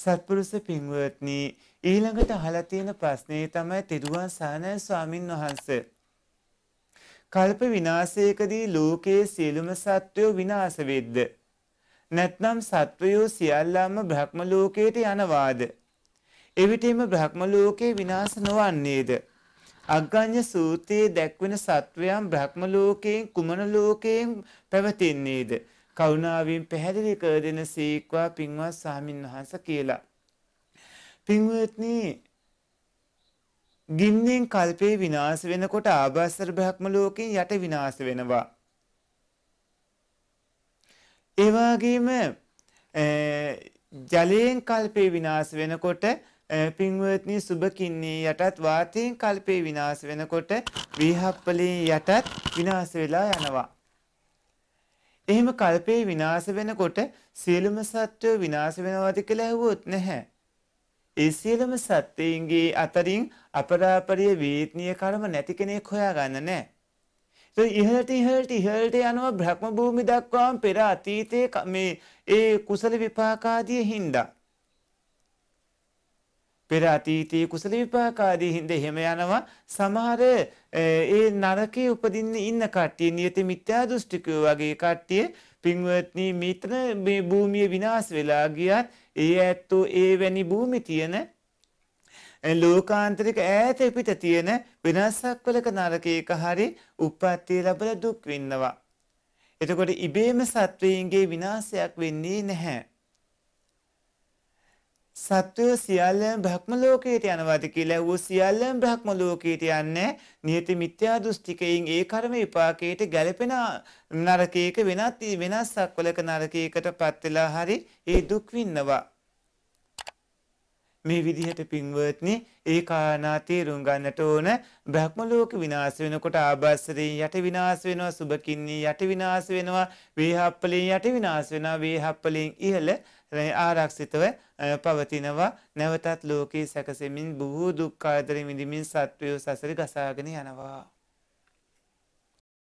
සත්පුරුෂ පින්වත්නි ඊළඟට අහලා තියෙන ප්‍රශ්නේ තමයි තෙරුවන් සානය ස්වාමින් වහන්ස. කල්ප විනාශයකදී ලෝකයේ සියලුම සත්වයෝ විනාශ වෙද්ද නැත්නම් සත්වයෝ සියල්ලම බ්‍රහ්ම ලෝකයට යනවාද? එවිටම බ්‍රහ්ම ලෝකේ විනාශ නොවන්නේද? අග්ගඤ්ඤ සූත්‍රයේ දැක්වෙන සත්වයන් බ්‍රහ්ම ලෝකයෙන් කුමන ලෝකයෙන් පැවතින්නේද? කරුණාවෙන් පැහැදිලි කර දෙන සීක්වා පින්වත් සාමින් වහන්ස කියලා. පින්වත්නී ගින්නෙන් කල්පේ විනාශ වෙනකොට ආභාසර බ්‍රහ්ම ලෝකෙන් යට විනාශ වෙනවා. ඒ වගේම ජලයෙන් කල්පේ විනාශ වෙනකොට පින්වත්නි සුබකින්නේ යටත් වාතයෙන් කල්පේ විනාශ වෙනකොට විහප්පලේ යටත් විනාශ වෙලා යනවා. එහෙම කල්පේ විනාශ වෙනකොට සියලුම සත්වය විනාශ වෙනවාද කියලා ඇහුවොත් නැහැ. ඒ සියලුම සත්වයන්ගේ අතරින් අපරාපරිය වේත්නීය කර්ම නැති කෙනෙක් හොයාගන්න නැහැ. ඉහලට ඉහලට ඉහලට යනවා බ්‍රහ්ම භූමි දක්වාම පෙර අතීතයේ මේ ඒ කුසල විපාකාදිය හින්දා පෙර අතීතයේ කුසල විපාකාදී හින්ද එහෙම යනවා සමහර ඒ නරකයේ උපදින්න ඉන්න කට්ටිය නියත මිත්‍යා දෘෂ්ටිකයෝ වගේ කට්ටිය පින්වත්නි මිතන මේ භූමිය විනාශ වෙලා ගියත් ඒ ඇත්තෝ ඒ වැනි භූමි තියෙන ලෝකාන්තරික ඈත පිට තියෙන වෙනස්සක් වලක නරකයක හරි උප්පත්තිය ලැබලා දුක් විඳනවා. එතකොට ඉබේම සත්වයන්ගේ විනාශයක් වෙන්නේ නැහැ. සත්වය සියල්ලම බ්‍රහ්ම ලෝකයට යනවාද කියලා ඌ සියල්ලම බ්‍රහ්ම ලෝකයට යන්නේ නියති මිත්‍යා දෘෂ්ටිකයින් ඒ කර්ම විපාකයට ගැලපෙන නරකයක වෙනත් වෙනස් සක්වලක නරකයකට පත් වෙලා හරි ඒ දුක් විඳනවා මේ විදිහට පින්වත්නි ඒ කාරණා තේරුම් ගන්නට ඕන බ්‍රහ්ම ලෝක විනාශ වෙනකොට ආභාසරයෙන් යට විනාශ වෙනවා සුබකින්නේ යට විනාශ වෙනවා වේහප්පලෙන් යට විනාශ වෙනවා වේහප්පලෙන් ඉහළ ආරක්ෂිතව පවතිනවා නැවතත් ලෝකයේ සැකසෙමින් බොහෝ දුක්කාදර විඳමින් සත්වයෝ සසර ගසාගෙන යනවා.